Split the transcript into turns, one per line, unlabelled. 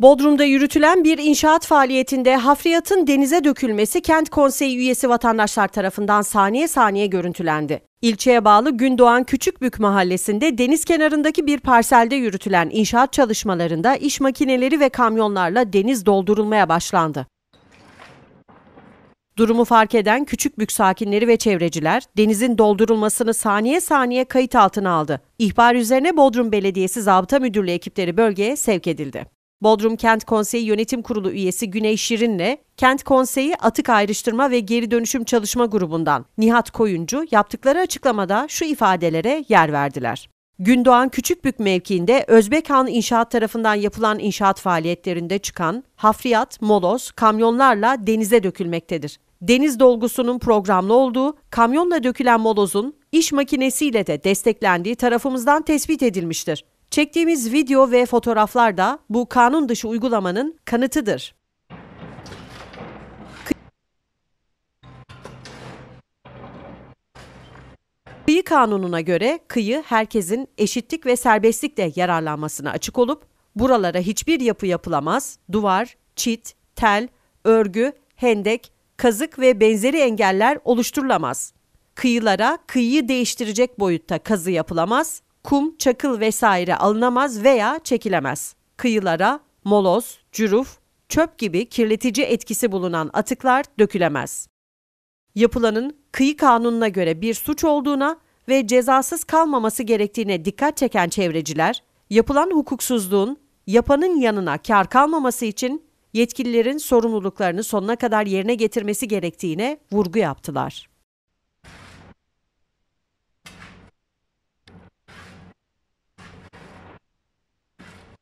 Bodrum'da yürütülen bir inşaat faaliyetinde hafriyatın denize dökülmesi kent konseyi üyesi vatandaşlar tarafından saniye saniye görüntülendi. İlçeye bağlı Gündoğan Küçükbük mahallesinde deniz kenarındaki bir parselde yürütülen inşaat çalışmalarında iş makineleri ve kamyonlarla deniz doldurulmaya başlandı. Durumu fark eden Küçükbük sakinleri ve çevreciler denizin doldurulmasını saniye saniye kayıt altına aldı. İhbar üzerine Bodrum Belediyesi Zabıta Müdürlüğü ekipleri bölgeye sevk edildi. Bodrum Kent Konseyi Yönetim Kurulu üyesi Güney Şirin'le Kent Konseyi Atık Ayrıştırma ve Geri Dönüşüm Çalışma Grubu'ndan Nihat Koyuncu yaptıkları açıklamada şu ifadelere yer verdiler. Gündoğan Küçükbük mevkiinde Özbek Han İnşaat tarafından yapılan inşaat faaliyetlerinde çıkan hafriyat, moloz, kamyonlarla denize dökülmektedir. Deniz dolgusunun programlı olduğu, kamyonla dökülen molozun iş makinesiyle de desteklendiği tarafımızdan tespit edilmiştir. Çektiğimiz video ve fotoğraflar da bu kanun dışı uygulamanın kanıtıdır. Kıyı kanununa göre kıyı herkesin eşitlik ve serbestlikle yararlanmasına açık olup buralara hiçbir yapı yapılamaz, duvar, çit, tel, örgü, hendek, kazık ve benzeri engeller oluşturulamaz. Kıyılara kıyıyı değiştirecek boyutta kazı yapılamaz, kum, çakıl vesaire alınamaz veya çekilemez. Kıyılara moloz, cüruf, çöp gibi kirletici etkisi bulunan atıklar dökülemez. Yapılanın kıyı kanununa göre bir suç olduğuna ve cezasız kalmaması gerektiğine dikkat çeken çevreciler, yapılan hukuksuzluğun yapanın yanına kar kalmaması için yetkililerin sorumluluklarını sonuna kadar yerine getirmesi gerektiğine vurgu yaptılar.